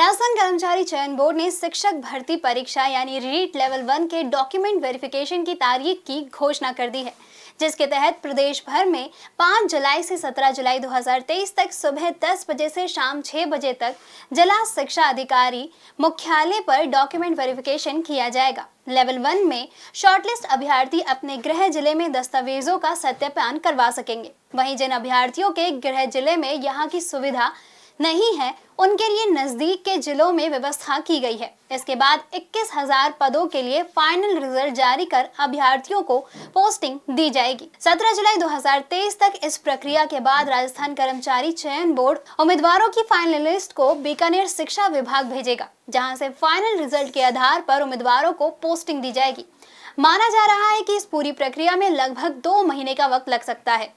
राजस्थान कर्मचारी चयन बोर्ड ने शिक्षक भर्ती परीक्षा यानी रीट लेवल वन के डॉक्यूमेंट वेरिफिकेशन की तारीख की घोषणा कर दी है जिसके तहत प्रदेश भर में 5 जुलाई से 17 जुलाई 2023 तक सुबह 10 बजे से शाम 6 बजे तक जिला शिक्षा अधिकारी मुख्यालय पर डॉक्यूमेंट वेरिफिकेशन किया जाएगा लेवल वन में शॉर्टलिस्ट अभ्यर्थी अपने गृह जिले में दस्तावेजों का सत्यापन करवा सकेंगे वहीं जिन अभ्यर्थियों के गृह जिले में यहाँ की सुविधा नहीं है उनके लिए नज़दीक के जिलों में व्यवस्था की गई है इसके बाद 21,000 पदों के लिए फाइनल रिजल्ट जारी कर अभ्यर्थियों को पोस्टिंग दी जाएगी 17 जुलाई 2023 तक इस प्रक्रिया के बाद राजस्थान कर्मचारी चयन बोर्ड उम्मीदवारों की फाइनल लिस्ट को बीकानेर शिक्षा विभाग भेजेगा जहाँ से फाइनल रिजल्ट के आधार पर उम्मीदवारों को पोस्टिंग दी जाएगी माना जा रहा है कि इस पूरी प्रक्रिया में लगभग दो महीने का वक्त लग सकता है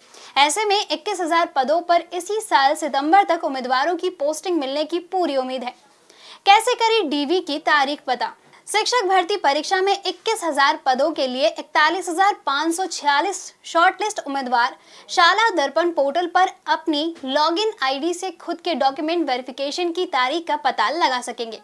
ऐसे में 21,000 पदों पर इसी साल सितंबर तक उम्मीदवारों की पोस्टिंग मिलने की पूरी उम्मीद है कैसे करी डीवी की तारीख पता शिक्षक भर्ती परीक्षा में 21,000 पदों के लिए 41,546 शॉर्टलिस्ट उम्मीदवार शाला दर्पण पोर्टल पर अपनी लॉगिन आईडी से खुद के डॉक्यूमेंट वेरिफिकेशन की तारीख का पता लगा सकेंगे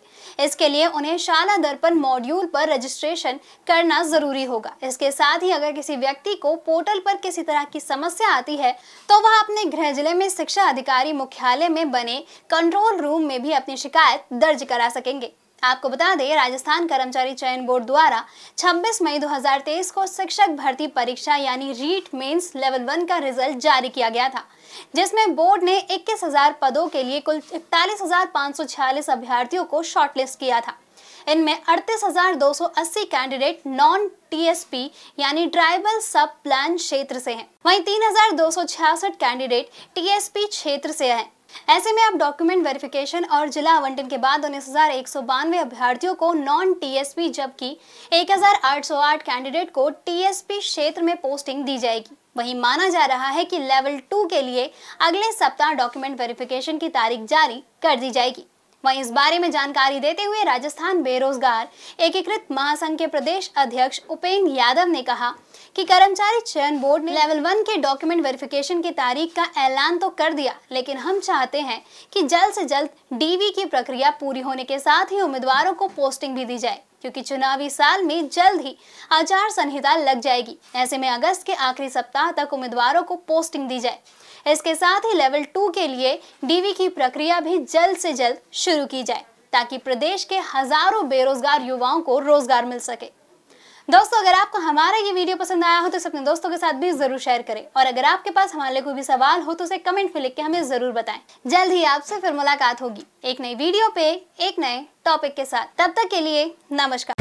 इसके लिए उन्हें शाला दर्पण मॉड्यूल पर रजिस्ट्रेशन करना जरूरी होगा इसके साथ ही अगर किसी व्यक्ति को पोर्टल पर किसी तरह की समस्या आती है तो वह अपने गृह जिले में शिक्षा अधिकारी मुख्यालय में बने कंट्रोल रूम में भी अपनी शिकायत दर्ज करा सकेंगे आपको बता दें राजस्थान कर्मचारी चयन बोर्ड द्वारा 26 मई 2023 को शिक्षक भर्ती परीक्षा यानी रीट मेंस लेवल वन का रिजल्ट जारी किया गया था जिसमें बोर्ड ने 21,000 पदों के लिए कुल इकतालीस अभ्यर्थियों को शॉर्टलिस्ट किया था इनमें 38,280 कैंडिडेट नॉन टीएसपी यानी ट्राइबल सब प्लान क्षेत्र से हैं वहीं 3,266 कैंडिडेट टीएसपी क्षेत्र से हैं ऐसे में अब डॉक्यूमेंट वेरिफिकेशन और जिला आवंटन के बाद उन्नीस हजार एक सौ बानवे अभ्यर्थियों को नॉन टीएसपी जबकि एक हजार आठ सौ आठ कैंडिडेट को टीएसपी क्षेत्र में पोस्टिंग दी जाएगी वहीं माना जा रहा है कि लेवल टू के लिए अगले सप्ताह डॉक्यूमेंट वेरिफिकेशन की तारीख जारी कर दी जाएगी वहीं इस बारे में जानकारी देते हुए राजस्थान बेरोजगार एकीकृत महासंघ के प्रदेश अध्यक्ष उपेंद्र यादव ने कहा कि कर्मचारी चयन बोर्ड ने लेवल वन के डॉक्यूमेंट वेरिफिकेशन की तारीख का ऐलान तो कर दिया लेकिन हम चाहते हैं कि जल्द से जल्द डीवी की प्रक्रिया पूरी होने के साथ ही उम्मीदवारों को पोस्टिंग भी दी जाए क्योंकि चुनावी साल में जल्द ही आचार संहिता लग जाएगी ऐसे में अगस्त के आखिरी सप्ताह तक उम्मीदवारों को पोस्टिंग दी जाए इसके साथ ही लेवल टू के लिए डीवी की प्रक्रिया भी जल्द से जल्द शुरू की जाए ताकि प्रदेश के हजारों बेरोजगार युवाओं को रोजगार मिल सके दोस्तों अगर आपको हमारा ये वीडियो पसंद आया हो तो इसे अपने दोस्तों के साथ भी जरूर शेयर करें और अगर आपके पास हमारे लिए कोई भी सवाल हो तो उसे कमेंट में लिख के हमें जरूर बताएं जल्द ही आपसे फिर मुलाकात होगी एक नई वीडियो पे एक नए टॉपिक के साथ तब तक के लिए नमस्कार